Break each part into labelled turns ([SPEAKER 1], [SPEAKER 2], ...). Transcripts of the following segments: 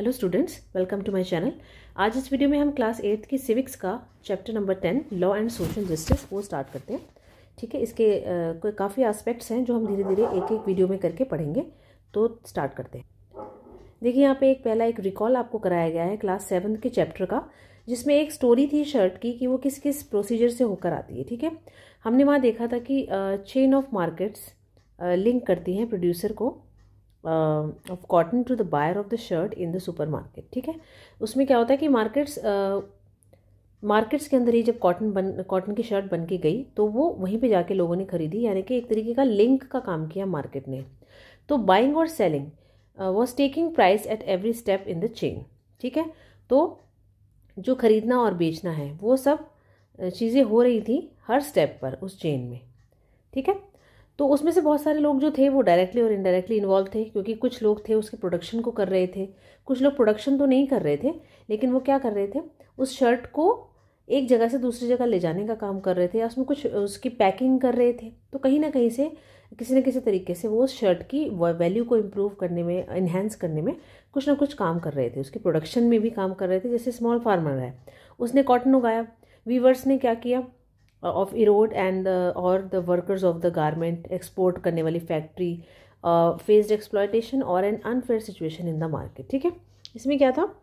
[SPEAKER 1] Hello students welcome to my channel आज इस video में हम क्लास एट्थ की सिविक्स का chapter number ten law and social justice वो स्टार्ट करते हैं ठीक है इसके कोई काफ़ी एस्पेक्ट्स हैं जो हम धीरे धीरे एक एक वीडियो में करके पढ़ेंगे तो स्टार्ट करते हैं देखिए यहाँ पे एक पहला एक रिकॉल आपको कराया गया है क्लास सेवन के चैप्टर का जिसमें एक स्टोरी थी शर्ट की कि वो किस किस प्रोसीजर से होकर आती है ठीक है हमने वहाँ देखा था कि चेन ऑफ मार्केट्स लिंक करती हैं प्रोड्यूसर को of cotton to the buyer of the shirt in the supermarket ठीक है उसमें क्या होता है कि मार्केट्स मार्केट्स uh, के अंदर ही जब कॉटन बन कॉटन की शर्ट बन के गई तो वो वहीं पे जाके लोगों ने खरीदी यानी कि एक तरीके का लिंक का काम किया मार्केट ने तो बाइंग और selling was taking price at every step in the chain ठीक है तो जो खरीदना और बेचना है वो सब uh, चीज़ें हो रही थी हर स्टेप पर उस चेन में ठीक है तो उसमें से बहुत सारे लोग जो थे वो डायरेक्टली और इनडायरेक्टली इन्वॉल्व थे क्योंकि कुछ लोग थे उसके प्रोडक्शन को कर रहे थे कुछ लोग प्रोडक्शन तो नहीं कर रहे थे लेकिन वो क्या कर रहे थे उस शर्ट को एक जगह से दूसरी जगह ले जाने का काम कर रहे थे या उसमें कुछ उसकी पैकिंग कर रहे थे तो कहीं ना कहीं से किसी न किसी तरीके से वो उस शर्ट की वैल्यू को इम्प्रूव करने में इन्हेंस करने में कुछ ना कुछ काम कर रहे थे उसके प्रोडक्शन में भी काम कर रहे थे जैसे स्मॉल फार्मर है उसने कॉटन उगाया वीवर्स ने क्या किया ऑफ इरोड एंड और the workers of the garment export करने वाली फैक्ट्री फेस्ड एक्सप्लॉयटेशन और an unfair situation in the market ठीक है इसमें क्या था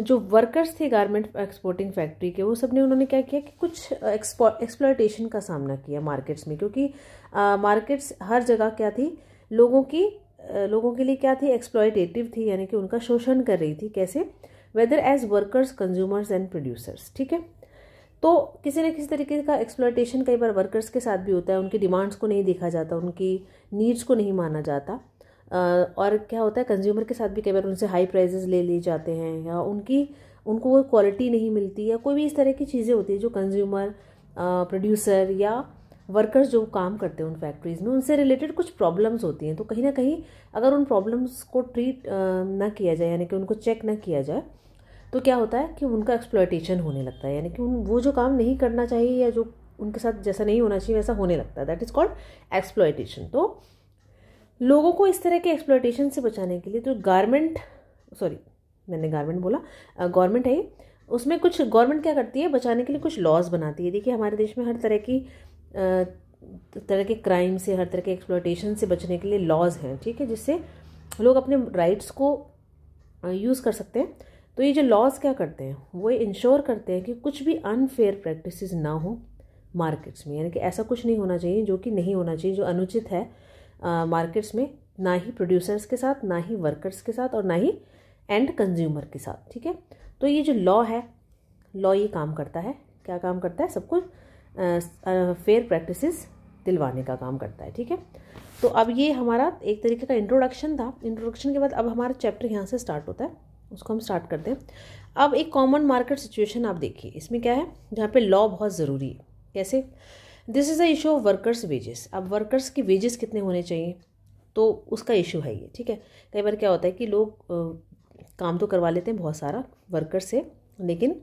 [SPEAKER 1] जो वर्कर्स थे गारमेंट एक्सपोर्टिंग फैक्ट्री के वो सब ने उन्होंने क्या किया कि कुछ एक्सप्लॉयटेशन uh, का सामना किया मार्केट्स में क्योंकि मार्केट्स uh, हर जगह क्या थी लोगों की uh, लोगों के लिए क्या थी एक्सप्लॉयटेटिव थी यानी कि उनका शोषण कर रही थी कैसे whether as workers consumers and producers ठीक है तो किसी न किसी तरीके का एक्सप्लोटेशन कई बार वर्कर्स के साथ भी होता है उनकी डिमांड्स को नहीं देखा जाता उनकी नीड्स को नहीं माना जाता और क्या होता है कंज्यूमर के साथ भी कई बार उनसे हाई प्राइजेज ले लिए जाते हैं या उनकी उनको वो क्वालिटी नहीं मिलती या कोई भी इस तरह की चीज़ें होती है जो कंज्यूमर प्रोड्यूसर या वर्कर्स जो काम करते हैं उन फैक्ट्रीज़ में उनसे रिलेटेड कुछ प्रॉब्लम्स होती हैं तो कहीं ना कहीं अगर उन प्रॉब्लम्स को ट्रीट ना किया जाए यानी कि उनको चेक ना किया जाए तो क्या होता है कि उनका एक्सप्लॉयटेशन होने लगता है यानी कि उन वो जो काम नहीं करना चाहिए या जो उनके साथ जैसा नहीं होना चाहिए वैसा होने लगता है दैट इज़ कॉल्ड एक्सप्लॉयटेशन तो लोगों को इस तरह के एक्सप्लॉयटेशन से बचाने के लिए जो तो गारमेंट सॉरी मैंने गारमेंट बोला गवर्नमेंट है उसमें कुछ गवर्नमेंट क्या करती है बचाने के लिए कुछ लॉज बनाती है देखिए हमारे देश में हर तरह की तरह के क्राइम से हर तरह के एक्सप्लॉयटेशन से बचने के लिए लॉज हैं ठीक है जिससे लोग अपने राइट्स को यूज़ कर सकते हैं तो ये जो लॉज क्या करते हैं वो इंश्योर करते हैं कि कुछ भी अनफेयर प्रैक्टिस ना हो मार्केट्स में यानी कि ऐसा कुछ नहीं होना चाहिए जो कि नहीं होना चाहिए जो अनुचित है मार्केट्स में ना ही प्रोड्यूसर्स के साथ ना ही वर्कर्स के साथ और ना ही एंड कंज्यूमर के साथ ठीक है तो ये जो लॉ है लॉ ये काम करता है क्या काम करता है सबको फेयर प्रैक्टिसेस दिलवाने का काम करता है ठीक है तो अब ये हमारा एक तरीके का इंट्रोडक्शन था इंट्रोडक्शन के बाद अब हमारा चैप्टर यहाँ से स्टार्ट होता है उसको हम स्टार्ट करते हैं अब एक कॉमन मार्केट सिचुएशन आप देखिए इसमें क्या है जहाँ पे लॉ बहुत ज़रूरी है कैसे this is a issue of workers wages अब वर्कर्स के वेजेस कितने होने चाहिए तो उसका इशू है ये ठीक है कई बार क्या होता है कि लोग आ, काम तो करवा लेते हैं बहुत सारा वर्कर्स से लेकिन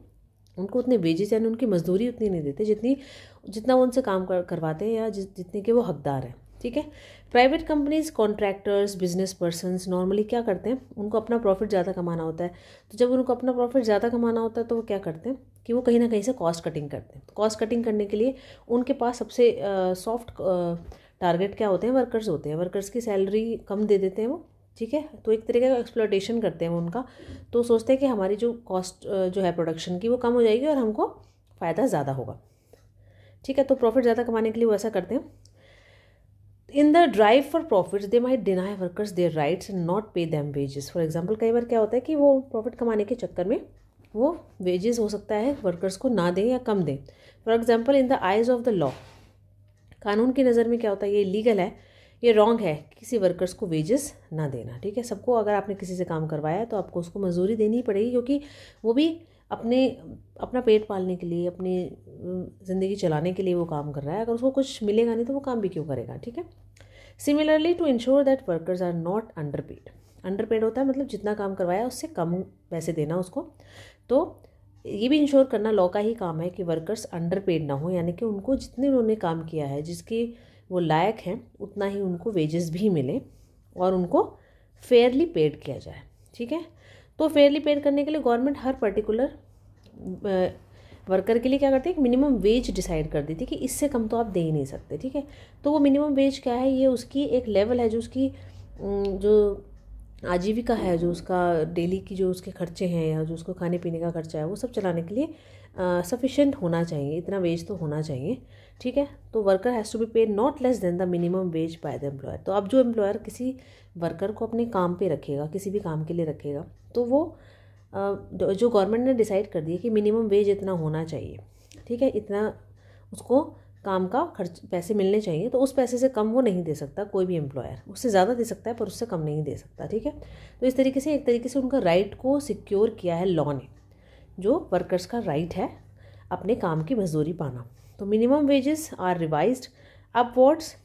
[SPEAKER 1] उनको उतने वेजेस यानी उनकी मजदूरी उतनी नहीं देते जितनी जितना वो उनसे काम कर, करवाते हैं या जि, जितने के वो हकदार हैं ठीक है private companies contractors business person normally क्या करते हैं उनको अपना प्रॉफिट ज़्यादा कमाना होता है तो जब उनको अपना प्रॉफिट ज़्यादा कमाना होता है तो वो क्या करते हैं कि वो कहीं ना कहीं से कॉस्ट कटिंग करते हैं कॉस्ट कटिंग करने के लिए उनके पास सबसे सॉफ्ट टारगेट क्या होते हैं वर्कर्स होते हैं वर्कर्स की सैलरी कम दे देते हैं वो ठीक है तो एक तरीके का एक्सप्लोटेशन करते हैं वो उनका तो सोचते हैं कि हमारी जो कॉस्ट जो है प्रोडक्शन की वो कम हो जाएगी और हमको फ़ायदा ज़्यादा होगा ठीक है तो प्रॉफिट ज़्यादा कमाने के लिए वो ऐसा करते हैं in the drive for profits they might deny workers their rights and not pay them wages for example कई बार क्या होता है कि वो प्रॉफिट कमाने के चक्कर में वो वेजेस हो सकता है वर्कर्स को ना दें या कम दें for example in the eyes of the law कानून की नज़र में क्या होता है ये लीगल है ये रॉन्ग है किसी वर्कर्स को वेजेस ना देना ठीक है सबको अगर आपने किसी से काम करवाया तो आपको उसको मजदूरी देनी ही पड़ेगी क्योंकि वो भी अपने अपना पेट पालने के लिए अपनी ज़िंदगी चलाने के लिए वो काम कर रहा है अगर उसको कुछ मिलेगा नहीं तो वो काम भी क्यों करेगा ठीक है similarly to ensure that workers are not underpaid underpaid होता है मतलब जितना काम करवाया उससे कम पैसे देना उसको तो ये भी इंश्योर करना लॉ का ही काम है कि वर्कर्स अंडरपेड ना हो यानी कि उनको जितने उन्होंने काम किया है जिसकी वो लायक हैं उतना ही उनको वेजेस भी मिले और उनको फेयरली पेड किया जाए ठीक है तो फेयरली पेड करने के लिए गवर्नमेंट हर पर्टिकुलर वर्कर के लिए क्या करते हैं एक मिनिमम वेज डिसाइड कर देती है कि इससे कम तो आप दे ही नहीं सकते ठीक है तो वो मिनिमम वेज क्या है ये उसकी एक लेवल है जो उसकी जो आजीविका है जो उसका डेली की जो उसके खर्चे हैं या जो उसको खाने पीने का खर्चा है वो सब चलाने के लिए सफिशेंट होना चाहिए इतना वेज तो होना चाहिए ठीक है तो worker has to be paid not less than the minimum wage by the employer तो अब जो एम्प्लॉयर किसी वर्कर को अपने काम पे रखेगा किसी भी काम के लिए रखेगा तो वो जो गवर्नमेंट ने डिसाइड कर दिया कि मिनिमम वेज इतना होना चाहिए ठीक है इतना उसको काम का खर्च पैसे मिलने चाहिए तो उस पैसे से कम वो नहीं दे सकता कोई भी एम्प्लॉयर उससे ज़्यादा दे सकता है पर उससे कम नहीं दे सकता ठीक है तो इस तरीके से एक तरीके से उनका राइट को सिक्योर किया है लॉ ने जो वर्कर्स का राइट है अपने काम की मजदूरी पाना तो minimum wages are revise upwards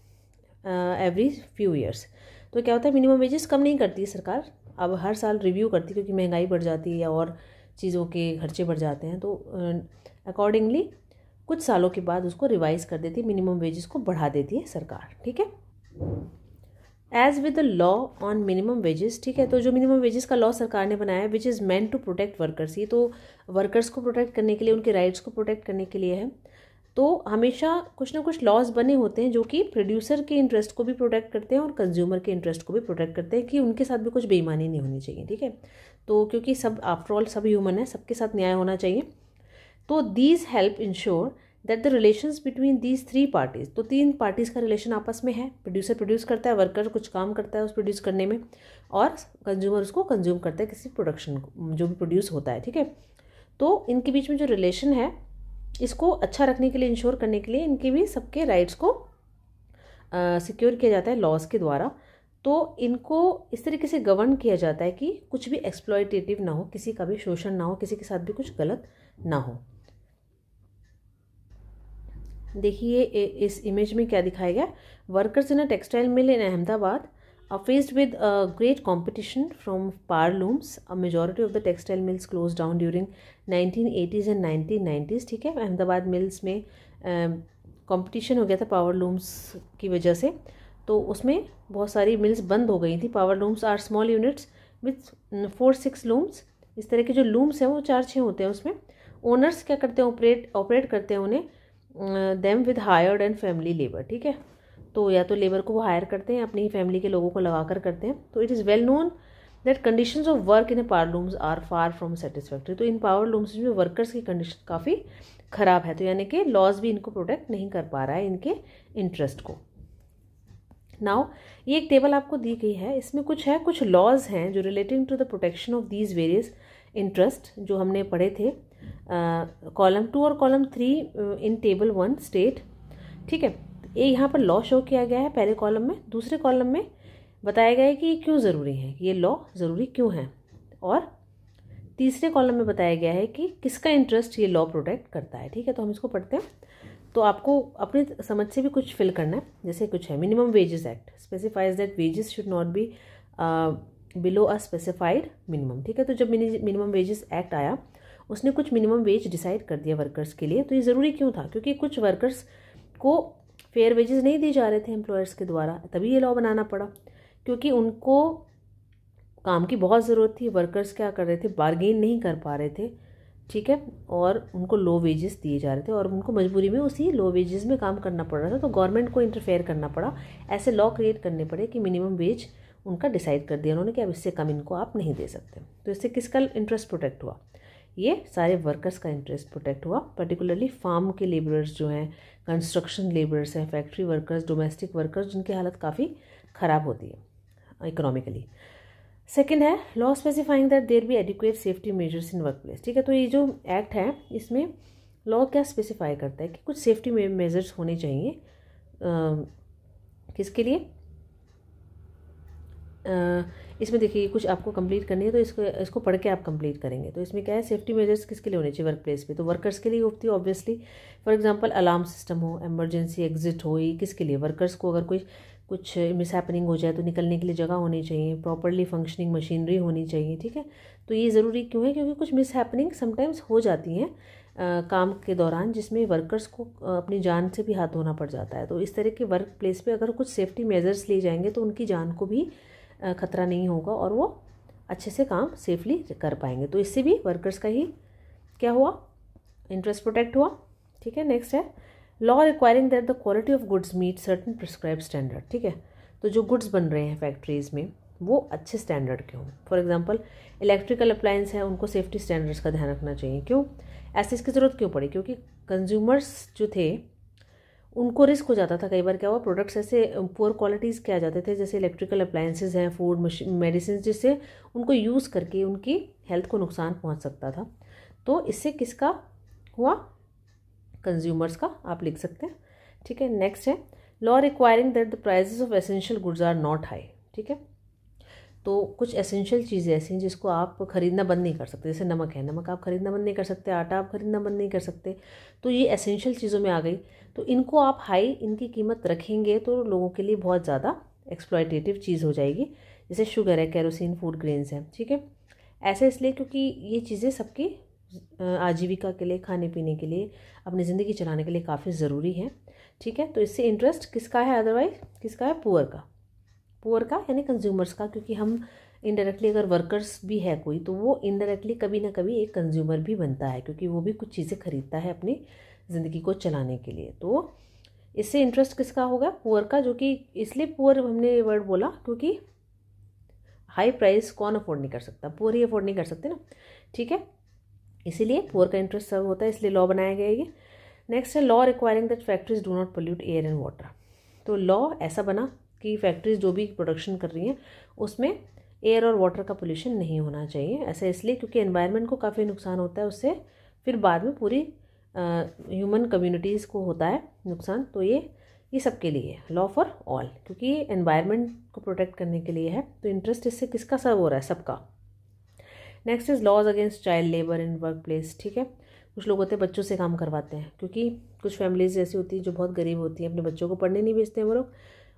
[SPEAKER 1] every few years तो क्या होता है मिनिमम वेजेस कम नहीं करती है सरकार अब हर साल रिव्यू करती क्योंकि महंगाई बढ़ जाती है या और चीज़ों के खर्चे बढ़ जाते हैं तो अकॉर्डिंगली कुछ सालों के बाद उसको रिवाइज़ कर देती है मिनिमम वेजेस को बढ़ा देती है सरकार ठीक है as with the law on minimum wages ठीक है तो जो मिनिमम वेजेस का लॉ सरकार ने बनाया है which is meant to protect workers ये तो वर्कर्स को प्रोटेक्ट करने के लिए उनके राइट्स को प्रोटेक्ट करने के लिए है तो हमेशा कुछ ना कुछ लॉज बने होते हैं जो कि प्रोड्यूसर के इंटरेस्ट को भी प्रोटेक्ट करते हैं और कंज्यूमर के इंटरेस्ट को भी प्रोटेक्ट करते हैं कि उनके साथ भी कुछ बेईमानी नहीं होनी चाहिए ठीक है तो क्योंकि सब आफ्टरऑल सब ह्यूमन है सबके साथ न्याय होना चाहिए तो these help ensure that the relation between these three parties तो तीन पार्टीज़ का रिलेशन आपस में है प्रोड्यूसर प्रोड्यूस करता है वर्कर कुछ काम करता है उस प्रोड्यूस करने में और कंज्यूमर उसको कंज्यूम करता है किसी प्रोडक्शन को जो भी प्रोड्यूस होता है ठीक है तो इनके बीच में जो रिलेशन है इसको अच्छा रखने के लिए इंश्योर करने के लिए इनके भी सबके राइट्स को सिक्योर किया जाता है लॉज के द्वारा तो इनको इस तरीके से गवर्न किया जाता है कि कुछ भी एक्सप्लॉयटेटिव ना हो किसी का भी शोषण ना हो किसी के साथ भी कुछ गलत ना हो देखिए इस इमेज में क्या दिखाया गया workers in a textile mill in Ahmedabad are faced with a great competition from power looms. A majority of the textile mills closed down during 1980s and 1990s. ठीक है अहमदाबाद मिल्स में कंपटीशन um, हो गया था पावर लूम्स की वजह से तो उसमें बहुत सारी मिल्स बंद हो गई थी power looms are small units with four six looms इस तरह के जो लूम्स हैं वो चार छः होते हैं उसमें ओनर्स क्या करते हैं ऑपरेट ऑपरेट करते हैं उन्हें them with hired and family labour ठीक है तो या तो लेबर को वो हायर करते हैं अपनी ही फैमिली के लोगों को लगा कर करते हैं तो it is well known that condition of work in power looms are far from satisfactory तो इन पावर लूम्स में वर्कर्स की कंडीशन काफ़ी ख़राब है तो यानी कि लॉज भी इनको प्रोटेक्ट नहीं कर पा रहा है इनके इंटरेस्ट को नाउ ये एक टेबल आपको दी गई है इसमें कुछ है कुछ लॉज हैं जो relating to the protection of these various interest जो हमने पढ़े थे कॉलम uh, टू और column three in table one state ठीक है ये यहाँ पर लॉ शो किया गया है पहले कॉलम में दूसरे कॉलम में बताया गया है कि ये क्यों ज़रूरी है ये लॉ ज़रूरी क्यों है और तीसरे कॉलम में बताया गया है कि किसका इंटरेस्ट ये लॉ प्रोटेक्ट करता है ठीक है तो हम इसको पढ़ते हैं तो आपको अपनी समझ से भी कुछ फिल करना है जैसे कुछ है minimum wages act specifies that wages should not be below a specified minimum ठीक है तो जब मिनिमम वेजेस एक्ट आया उसने कुछ मिनिमम वेज डिसाइड कर दिया वर्कर्स के लिए तो ये ज़रूरी क्यों था क्योंकि कुछ वर्कर्स को फेयर वेजेस नहीं दिए जा रहे थे एम्प्लॉयर्स के द्वारा तभी ये लॉ बनाना पड़ा क्योंकि उनको काम की बहुत ज़रूरत थी वर्कर्स क्या कर रहे थे बारगेन नहीं कर पा रहे थे ठीक है और उनको लो वेजेस दिए जा रहे थे और उनको मजबूरी में उसी लो वेजेस में काम करना पड़ रहा था तो गवर्नमेंट को इंटरफेयर करना पड़ा ऐसे लॉ क्रिएट करने पड़े कि मिनिमम वेज उनका डिसाइड कर दिया उन्होंने कि अब इससे कम इनको आप नहीं दे सकते तो इससे किसका इंटरेस्ट प्रोटेक्ट हुआ ये सारे वर्कर्स का इंटरेस्ट प्रोटेक्ट हुआ पर्टिकुलरली फार्म के लेबरर्स जो हैं कंस्ट्रक्शन लेबरर्स हैं फैक्ट्री वर्कर्स डोमेस्टिक वर्कर्स जिनकी हालत काफ़ी ख़राब होती है इकोनॉमिकली सेकेंड है law specifying that there be adequate safety measures in work place ठीक है तो ये जो एक्ट है इसमें लॉ क्या स्पेसिफाई करता है कि कुछ सेफ्टी मेजर्स होने चाहिए आ, किसके लिए आ, इसमें देखिए कुछ आपको कंप्लीट करनी है तो इसको इसको पढ़ के आप कंप्लीट करेंगे तो इसमें क्या है सेफ्टी मेजर्स किसके लिए होने चाहिए वर्क प्लेस पर तो वर्कर्स के लिए होती है obviously for example alarm system हो एमरजेंसी एग्जिट हो किसके लिए वर्कर्स को अगर कोई कुछ मिसहैपनिंग हो जाए तो निकलने के लिए जगह होनी चाहिए प्रॉपरली फंक्शनिंग मशीनरी होनी चाहिए ठीक है तो ये ज़रूरी क्यों है क्योंकि कुछ मिसहैपनिंग समटाइम्स हो जाती हैं काम के दौरान जिसमें वर्कर्स को अपनी जान से भी हाथ धोना पड़ जाता है तो इस तरह के वर्क प्लेस पर अगर कुछ सेफ्टी मेजर्स लिए जाएंगे तो उनकी जान को भी ख़तरा नहीं होगा और वो अच्छे से काम सेफली कर पाएंगे तो इससे भी वर्कर्स का ही क्या हुआ इंटरेस्ट प्रोटेक्ट हुआ ठीक है नेक्स्ट है law requiring that the quality of goods meet certain prescribe standard ठीक है तो जो गुड्स बन रहे हैं फैक्ट्रीज़ में वो अच्छे स्टैंडर्ड के हों फॉर एग्जाम्पल इलेक्ट्रिकल अप्लायंस हैं उनको सेफ्टी स्टैंडर्ड्स का ध्यान रखना चाहिए क्यों ऐसे इसकी ज़रूरत क्यों पड़ी क्योंकि कंज्यूमर्स जो थे उनको रिस्क हो जाता था कई बार क्या हुआ प्रोडक्ट्स ऐसे पुअर क्वालिटीज़ के आ जाते थे जैसे इलेक्ट्रिकल अप्लायंसेज हैं फूड मेडिसिन जिससे उनको यूज़ करके उनकी हेल्थ को नुकसान पहुंच सकता था तो इससे किसका हुआ कंज्यूमर्स का आप लिख सकते हैं ठीक है नेक्स्ट है law requiring that the prices of essential goods are not high ठीक है तो कुछ एसेंशियल चीज़ें ऐसी हैं जिसको आप ख़रीदना बंद नहीं कर सकते जैसे नमक है नमक आप ख़रीदना बंद नहीं कर सकते आटा आप ख़रीदना बंद नहीं कर सकते तो ये एसेंशियल चीज़ों में आ गई तो इनको आप हाई इनकी कीमत रखेंगे तो लोगों के लिए बहुत ज़्यादा एक्सप्लॉयटेटिव चीज़ हो जाएगी जैसे शुगर है कैरोसिन फूड ग्रेन्स हैं ठीक है ऐसा इसलिए क्योंकि ये चीज़ें सबकी आजीविका के लिए खाने पीने के लिए अपनी ज़िंदगी चलाने के लिए काफ़ी ज़रूरी है ठीक है तो इससे इंटरेस्ट किसका है अदरवाइज किसका है पुअर का पुअर का यानी कंज्यूमर्स का क्योंकि हम इनडायरेक्टली अगर वर्कर्स भी है कोई तो वो इनडायरेक्टली कभी ना कभी एक कंज्यूमर भी बनता है क्योंकि वो भी कुछ चीज़ें खरीदता है अपनी ज़िंदगी को चलाने के लिए तो इससे इंटरेस्ट किसका होगा पुअर का जो कि इसलिए पुअर हमने ये वर्ड बोला क्योंकि हाई प्राइस कौन अफोर्ड नहीं कर सकता पुअर ही अफोर्ड नहीं कर सकते ना ठीक है इसीलिए पुअर का इंटरेस्ट सर्व होता है इसलिए लॉ बनाया गया ये नेक्स्ट है law requiring that factories do not pollute air and water तो लॉ ऐसा बना की फैक्ट्रीज जो भी प्रोडक्शन कर रही हैं उसमें एयर और वाटर का पोल्यूशन नहीं होना चाहिए ऐसा इसलिए क्योंकि एनवायरनमेंट को काफ़ी नुकसान होता है उससे फिर बाद में पूरी ह्यूमन कम्युनिटीज़ को होता है नुकसान तो ये ये सब के लिए है लॉ फॉर ऑल क्योंकि ये एनवायरनमेंट को प्रोटेक्ट करने के लिए है तो इंटरेस्ट इससे किसका सर्व हो रहा है सबका next is laws against child labour in work place ठीक है कुछ लोग होते हैं बच्चों से काम करवाते हैं क्योंकि कुछ फैमिलीज़ ऐसी होती हैं जो बहुत गरीब होती हैं अपने बच्चों को पढ़ने नहीं भेजते हैं वो लोग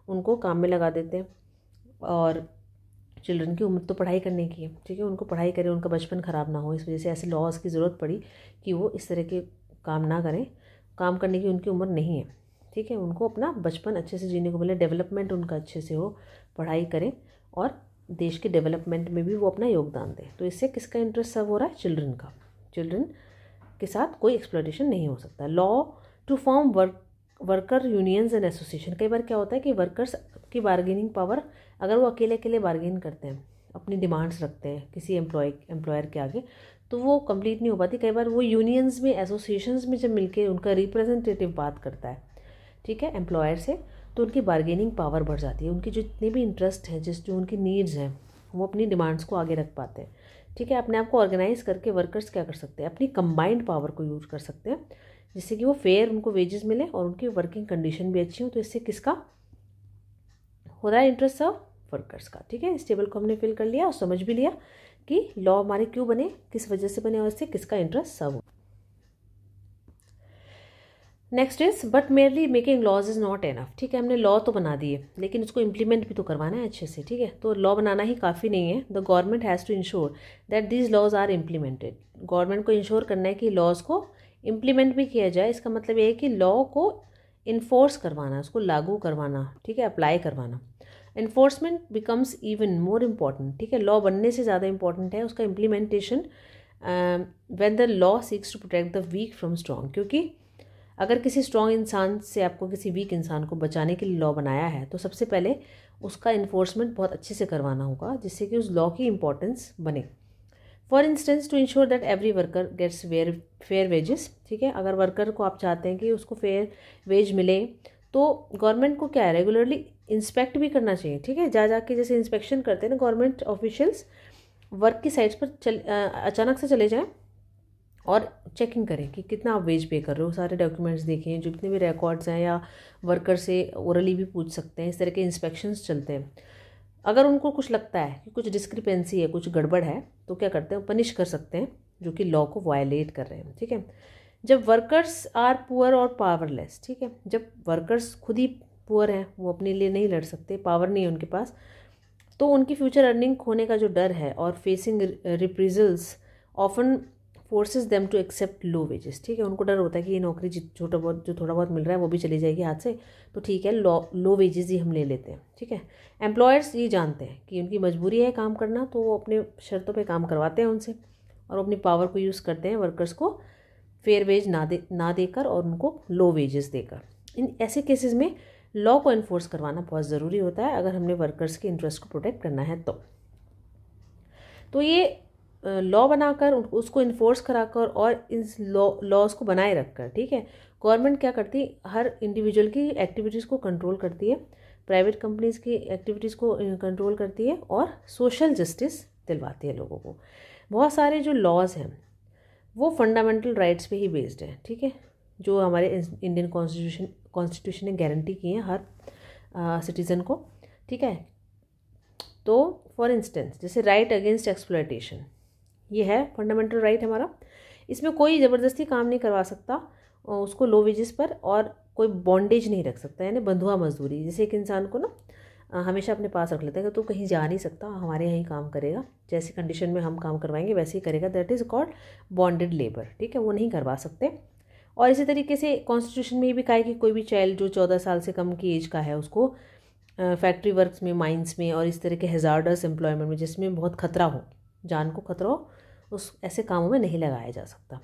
[SPEAKER 1] उनको काम में लगा देते हैं और चिल्ड्रन की उम्र तो पढ़ाई करने की है ठीक है उनको पढ़ाई करें उनका बचपन ख़राब ना हो इस वजह से ऐसे लॉज की ज़रूरत पड़ी कि वो इस तरह के काम ना करें काम करने की उनकी उम्र नहीं है ठीक है उनको अपना बचपन अच्छे से जीने को मिले डेवलपमेंट उनका अच्छे से हो पढ़ाई करें और देश के डेवलपमेंट में भी वो अपना योगदान दें तो इससे किसका इंटरेस्ट सर्व हो रहा है चिल्ड्रन का चिल्ड्रन के साथ कोई एक्सप्लोटेशन नहीं हो सकता law to form work worker unions and association कई बार क्या होता है कि वर्कर्स की बार्गेनिंग पावर अगर वो अकेले अकेले बार्गेन करते हैं अपनी डिमांड्स रखते हैं किसी एम्प्लॉय एम्प्लॉयर के आगे तो वो कंप्लीट नहीं हो पाती कई बार वो यूनियंस में एसोसिएशंस में जब मिलके उनका रिप्रेजेंटेटिव बात करता है ठीक है एम्प्लॉयर से तो उनकी बार्गेनिंग पावर बढ़ जाती है उनकी जितने भी इंटरेस्ट हैं जिस जो उनकी नीड्स हैं वो अपनी डिमांड्स को आगे रख पाते हैं ठीक है अपने आप को ऑर्गेनाइज करके वर्कर्स क्या कर सकते हैं अपनी कंबाइंड पावर को यूज कर सकते हैं जिससे कि वो फेयर उनको वेजेस मिले और उनकी वर्किंग कंडीशन भी अच्छी हो तो इससे किसका हो रहा है इंटरेस्ट ऑफ वर्कर्स का ठीक है इस टेबल को हमने फिल कर लिया और समझ भी लिया कि लॉ हमारे क्यों बने किस वजह से बने और इससे किसका इंटरेस्ट सर्व हो next is but merely making laws is not enough ठीक है हमने लॉ तो बना दिए लेकिन उसको इम्प्लीमेंट भी तो करवाना है अच्छे से ठीक है तो लॉ बनाना ही काफ़ी नहीं है the government has to ensure that these laws are implemented government को इंश्योर करना है कि लॉज को इम्प्लीमेंट भी किया जाए इसका मतलब ये है कि लॉ को इन्फोर्स करवाना उसको लागू करवाना ठीक है अप्लाई करवाना enforcement becomes even more important ठीक है लॉ बनने से ज़्यादा इम्पॉर्टेंट है उसका implementation when the law seeks to protect the weak from strong क्योंकि अगर किसी स्ट्रॉन्ग इंसान से आपको किसी वीक इंसान को बचाने के लिए लॉ बनाया है तो सबसे पहले उसका इन्फोर्समेंट बहुत अच्छे से करवाना होगा जिससे कि उस लॉ की इम्पोर्टेंस बने for instance to ensure that every worker gets their fair wages ठीक है अगर वर्कर को आप चाहते हैं कि उसको फेयर वेज मिले तो गवर्नमेंट को क्या है रेगुलरली इंस्पेक्ट भी करना चाहिए ठीक है जा जा जैसे इंस्पेक्शन करते हैं ना गवर्नमेंट ऑफिशियल्स वर्क की साइट्स पर चल अचानक से चले जाएँ और चेकिंग करें कि कितना आप वेज पे कर रहे हो सारे डॉक्यूमेंट्स देखें जितने भी रिकॉर्ड्स हैं या वर्कर से ओरली भी पूछ सकते हैं इस तरह के इंस्पेक्शंस चलते हैं अगर उनको कुछ लगता है कि कुछ डिस्क्रिपेंसी है कुछ गड़बड़ है तो क्या करते हैं पनिश कर सकते हैं जो कि लॉ को वायलेट कर रहे हैं ठीक है जब वर्कर्स आर पुअर और पावरलेस ठीक है जब वर्कर्स खुद ही पुअर हैं वो अपने लिए नहीं लड़ सकते पावर नहीं है उनके पास तो उनकी फ्यूचर अर्निंग खोने का जो डर है और facing reprisals often forces them to accept low wages ठीक है उनको डर होता है कि ये नौकरी छोटा बहुत जो थोड़ा बहुत मिल रहा है वो भी चली जाएगी हाथ से तो ठीक है लो लो वेजेस ही हम ले लेते हैं ठीक है एम्प्लॉयर्स ये जानते हैं कि उनकी मजबूरी है काम करना तो वो अपने शर्तों पर काम करवाते हैं उनसे और अपनी पावर को यूज़ करते हैं वर्कर्स को फेयर वेज ना दे ना देकर और उनको लो वेजेस देकर इन ऐसे केसेस में लॉ को इन्फोर्स करवाना बहुत ज़रूरी होता है अगर हमने वर्कर्स के इंटरेस्ट को प्रोटेक्ट करना है तो तो ये लॉ बनाकर उसको इन्फोर्स कराकर और इन लॉ लॉज को बनाए रखकर ठीक है गवर्नमेंट क्या करती हर इंडिविजुअल की एक्टिविटीज़ को कंट्रोल करती है प्राइवेट कंपनीज़ की एक्टिविटीज़ को कंट्रोल करती है और सोशल जस्टिस दिलवाती है लोगों को बहुत सारे जो लॉज हैं वो फंडामेंटल राइट्स पे ही बेस्ड हैं ठीक है थीके? जो हमारे इंडियन कॉन्स्टिट्यूशन कॉन्स्टिट्यूशन ने गारंटी की है हर सिटीज़न को ठीक है तो फॉर इंस्टेंस जैसे राइट अगेंस्ट एक्सप्लाइटेशन ये है फंडामेंटल राइट right हमारा इसमें कोई ज़बरदस्ती काम नहीं करवा सकता उसको लो वेजेस पर और कोई बॉन्डेज नहीं रख सकता यानी बंधुआ मजदूरी जैसे एक इंसान को ना हमेशा अपने पास रख लेता है तो कहीं जा नहीं सकता हमारे यहाँ ही काम करेगा जैसी कंडीशन में हम काम करवाएंगे वैसे ही करेगा that is called bonded labour ठीक है वो नहीं करवा सकते और इसी तरीके से कॉन्स्टिट्यूशन में भी कहा है कि कोई भी चाइल्ड जो चौदह साल से कम की एज का है उसको फैक्ट्री वर्क्स में माइंस में और इस तरह के हेजार्डस एम्प्लॉयमेंट में जिसमें बहुत खतरा हो जान को खतरा हो उस ऐसे कामों में नहीं लगाया जा सकता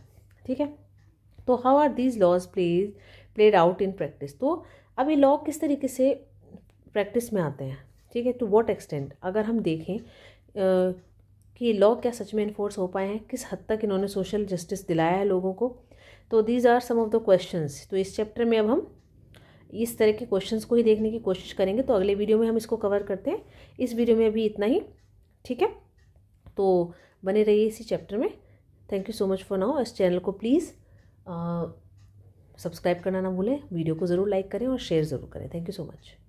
[SPEAKER 1] ठीक है तो how are these laws plays played out in practice तो अब ये लॉ किस तरीके से प्रैक्टिस में आते हैं ठीक है टू वॉट एक्सटेंट अगर हम देखें आ, कि लॉ क्या सच में इन्फोर्स हो पाए हैं किस हद तक इन्होंने सोशल जस्टिस दिलाया है लोगों को तो these are some of the question तो इस चैप्टर में अब हम इस तरह के क्वेश्चन को ही देखने की कोशिश करेंगे तो अगले वीडियो में हम इसको कवर करते हैं इस वीडियो में अभी इतना ही ठीक है तो बने रहिए इसी चैप्टर में thank you so much for now इस चैनल को प्लीज़ सब्सक्राइब uh, करना ना भूलें वीडियो को ज़रूर लाइक करें और शेयर ज़रूर करें थैंक यू सो मच